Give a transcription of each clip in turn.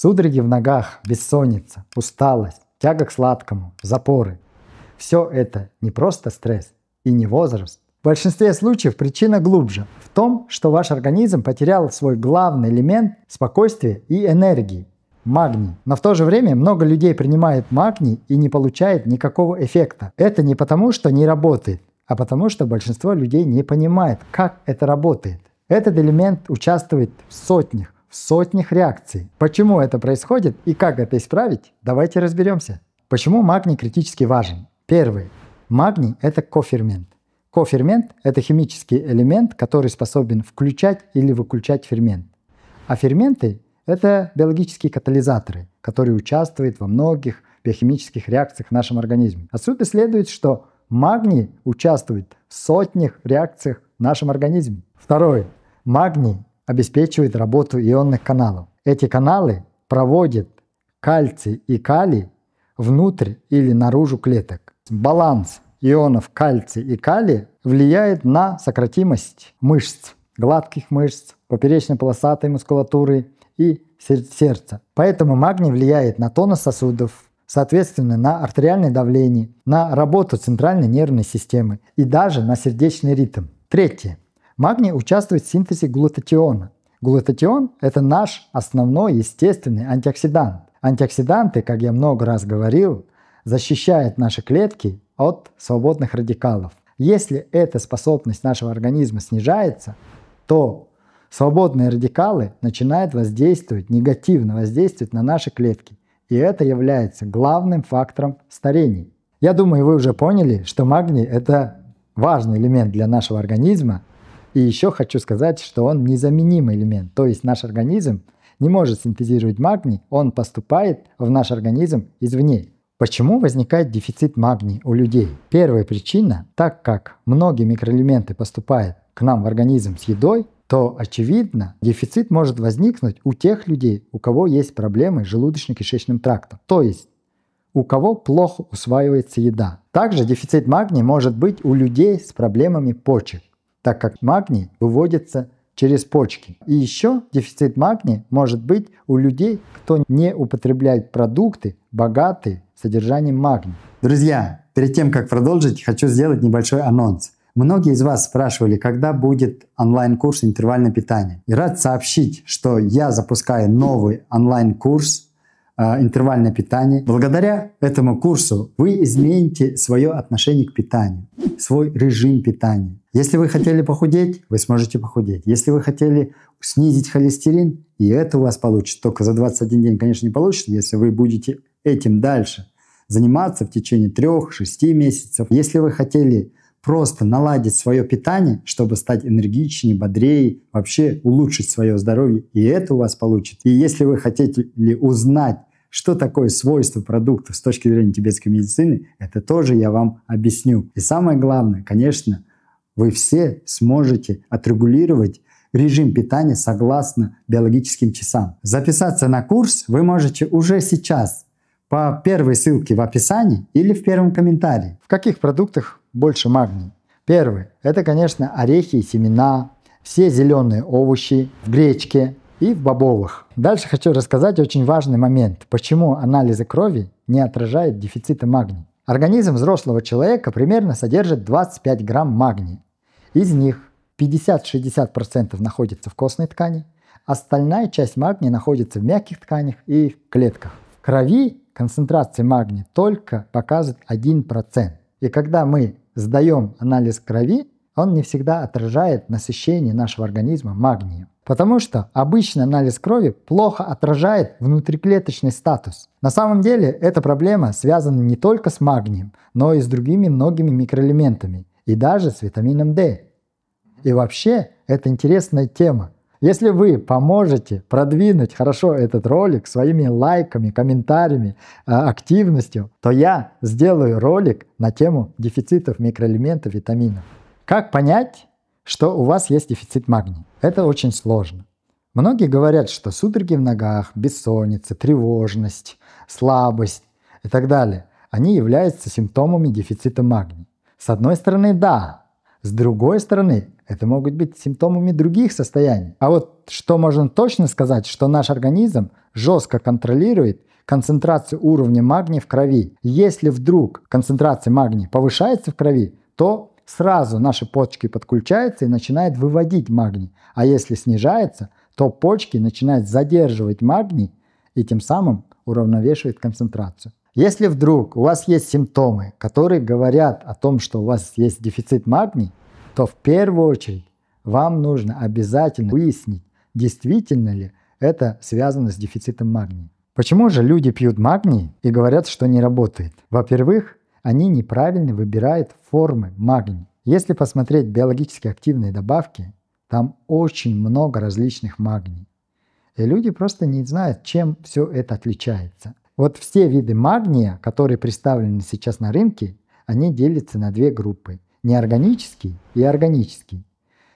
Судороги в ногах, бессонница, усталость, тяга к сладкому, запоры. Все это не просто стресс и не возраст. В большинстве случаев причина глубже – в том, что ваш организм потерял свой главный элемент спокойствия и энергии – магний. Но в то же время много людей принимает магний и не получает никакого эффекта. Это не потому, что не работает, а потому, что большинство людей не понимает, как это работает. Этот элемент участвует в сотнях, в сотнях реакций. Почему это происходит и как это исправить, давайте разберемся. Почему магний критически важен? Первый. Магний – это кофермент. Кофермент – это химический элемент, который способен включать или выключать фермент. А ферменты – это биологические катализаторы, которые участвуют во многих биохимических реакциях в нашем организме. Отсюда следует, что магний участвует в сотнях реакциях в нашем организме. Второе. Магний обеспечивает работу ионных каналов. Эти каналы проводят кальций и калий внутрь или наружу клеток. Баланс ионов кальция и калия влияет на сократимость мышц, гладких мышц, поперечно-полосатой мускулатуры и сердца. Поэтому магний влияет на тонус сосудов, соответственно, на артериальное давление, на работу центральной нервной системы и даже на сердечный ритм. Третье. Магний участвует в синтезе глутатиона. Глутатион – это наш основной естественный антиоксидант. Антиоксиданты, как я много раз говорил, защищают наши клетки от свободных радикалов. Если эта способность нашего организма снижается, то свободные радикалы начинают воздействовать, негативно воздействовать на наши клетки. И это является главным фактором старения. Я думаю, вы уже поняли, что магний – это важный элемент для нашего организма, и еще хочу сказать, что он незаменимый элемент, то есть наш организм не может синтезировать магний, он поступает в наш организм извне. Почему возникает дефицит магний у людей? Первая причина, так как многие микроэлементы поступают к нам в организм с едой, то, очевидно, дефицит может возникнуть у тех людей, у кого есть проблемы с желудочно-кишечным трактом. То есть у кого плохо усваивается еда. Также дефицит магния может быть у людей с проблемами почек так как магний выводится через почки. И еще дефицит магния может быть у людей, кто не употребляет продукты, богатые содержанием магния. Друзья, перед тем, как продолжить, хочу сделать небольшой анонс. Многие из вас спрашивали, когда будет онлайн-курс интервальное питание. И рад сообщить, что я запускаю новый онлайн-курс а, интервальное питание. Благодаря этому курсу вы измените свое отношение к питанию, свой режим питания. Если вы хотели похудеть, вы сможете похудеть. Если вы хотели снизить холестерин, и это у вас получится. Только за 21 день, конечно, не получится, если вы будете этим дальше заниматься в течение 3-6 месяцев. Если вы хотели просто наладить свое питание, чтобы стать энергичнее, бодрее, вообще улучшить свое здоровье, и это у вас получится. И если вы хотите узнать, что такое свойство продукта с точки зрения тибетской медицины, это тоже я вам объясню. И самое главное, конечно, вы все сможете отрегулировать режим питания согласно биологическим часам. Записаться на курс вы можете уже сейчас по первой ссылке в описании или в первом комментарии. В каких продуктах больше магния? Первый – это, конечно, орехи и семена, все зеленые овощи в гречке, и в бобовых. Дальше хочу рассказать очень важный момент, почему анализы крови не отражают дефицита магния. Организм взрослого человека примерно содержит 25 грамм магния. Из них 50-60% находится в костной ткани, остальная часть магния находится в мягких тканях и в клетках. В крови концентрация магния только показывает 1%. И когда мы сдаем анализ крови, он не всегда отражает насыщение нашего организма магнием. Потому что обычный анализ крови плохо отражает внутриклеточный статус. На самом деле эта проблема связана не только с магнием, но и с другими многими микроэлементами, и даже с витамином D. И вообще, это интересная тема. Если вы поможете продвинуть хорошо этот ролик своими лайками, комментариями, э, активностью, то я сделаю ролик на тему дефицитов микроэлементов витаминов. Как понять, что у вас есть дефицит магния? Это очень сложно. Многие говорят, что судороги в ногах, бессонница, тревожность, слабость и так далее, они являются симптомами дефицита магния. С одной стороны, да. С другой стороны, это могут быть симптомами других состояний. А вот что можно точно сказать, что наш организм жестко контролирует концентрацию уровня магния в крови. Если вдруг концентрация магния повышается в крови, то сразу наши почки подключаются и начинают выводить магний. А если снижается, то почки начинают задерживать магний и тем самым уравновешивает концентрацию. Если вдруг у вас есть симптомы, которые говорят о том, что у вас есть дефицит магний, то в первую очередь вам нужно обязательно выяснить, действительно ли это связано с дефицитом магния. Почему же люди пьют магний и говорят, что не работает? Во-первых, они неправильно выбирают формы магния. Если посмотреть биологически активные добавки, там очень много различных магний. И люди просто не знают, чем все это отличается. Вот все виды магния, которые представлены сейчас на рынке, они делятся на две группы – неорганический и органический.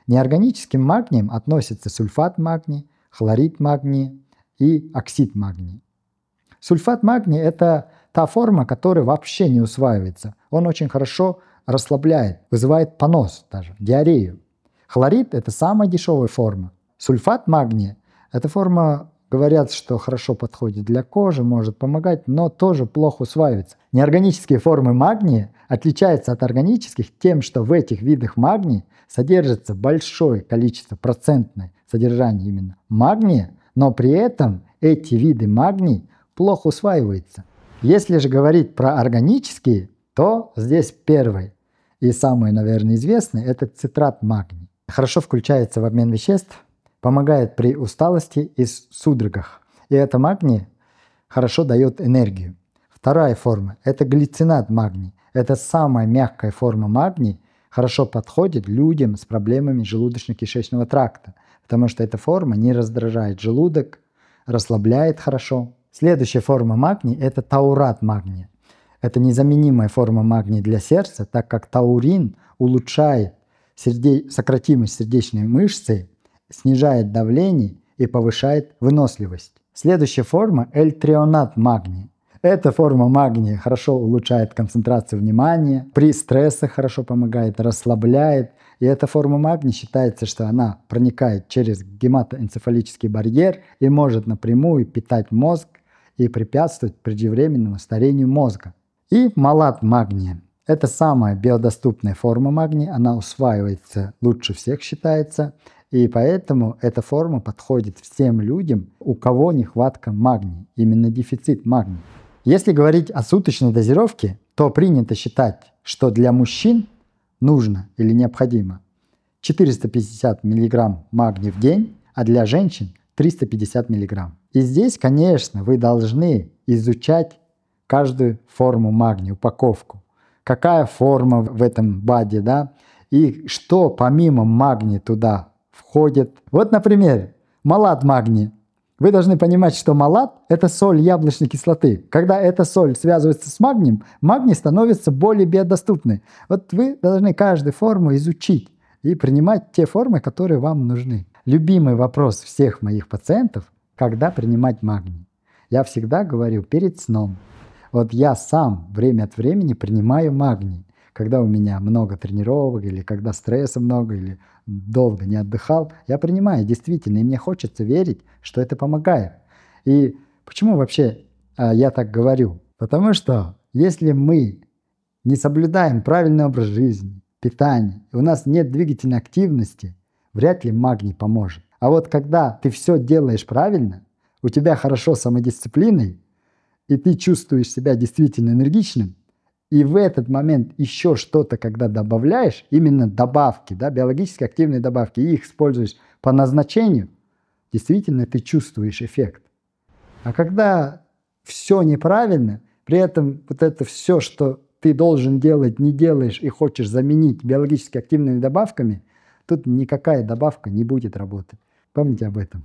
Неорганическим магнием относятся сульфат магния, хлорид магния и оксид магния. Сульфат магния – это та форма, которая вообще не усваивается. Он очень хорошо расслабляет, вызывает понос даже, диарею. Хлорид – это самая дешевая форма. Сульфат магния – эта форма, говорят, что хорошо подходит для кожи, может помогать, но тоже плохо усваивается. Неорганические формы магния отличаются от органических тем, что в этих видах магния содержится большое количество, процентное содержание именно магния, но при этом эти виды магний плохо усваивается. Если же говорить про органические, то здесь первый и самый, наверное, известный – это цитрат магний. Хорошо включается в обмен веществ, помогает при усталости и судорогах. И это магний хорошо дает энергию. Вторая форма – это глицинат магний. Это самая мягкая форма магний, хорошо подходит людям с проблемами желудочно-кишечного тракта, потому что эта форма не раздражает желудок, расслабляет хорошо, Следующая форма магния – это таурат магния. Это незаменимая форма магния для сердца, так как таурин улучшает серде... сократимость сердечной мышцы, снижает давление и повышает выносливость. Следующая форма – эльтрионат магния. Эта форма магния хорошо улучшает концентрацию внимания, при стрессах хорошо помогает, расслабляет. И эта форма магния считается, что она проникает через гематоэнцефалический барьер и может напрямую питать мозг и препятствовать преждевременному старению мозга. И малат магния. Это самая биодоступная форма магния, она усваивается лучше всех, считается, и поэтому эта форма подходит всем людям, у кого нехватка магния, именно дефицит магния. Если говорить о суточной дозировке, то принято считать, что для мужчин нужно или необходимо 450 мг магния в день, а для женщин 350 миллиграмм. И здесь, конечно, вы должны изучать каждую форму магния, упаковку. Какая форма в этом баде, да? И что помимо магния туда входит. Вот, например, малат магния. Вы должны понимать, что малат – это соль яблочной кислоты. Когда эта соль связывается с магнием, магний становится более биодоступной. Вот вы должны каждую форму изучить и принимать те формы, которые вам нужны. Любимый вопрос всех моих пациентов – когда принимать магний? Я всегда говорю перед сном. Вот я сам время от времени принимаю магний, когда у меня много тренировок или когда стресса много или долго не отдыхал, я принимаю действительно, и мне хочется верить, что это помогает. И почему вообще а, я так говорю? Потому что если мы не соблюдаем правильный образ жизни, питание, у нас нет двигательной активности – вряд ли магний поможет. А вот когда ты все делаешь правильно, у тебя хорошо самодисциплиной, и ты чувствуешь себя действительно энергичным, и в этот момент еще что-то, когда добавляешь, именно добавки, да, биологически активные добавки, и их используешь по назначению, действительно ты чувствуешь эффект. А когда все неправильно, при этом вот это все, что ты должен делать, не делаешь и хочешь заменить биологически активными добавками, Тут никакая добавка не будет работать. Помните об этом.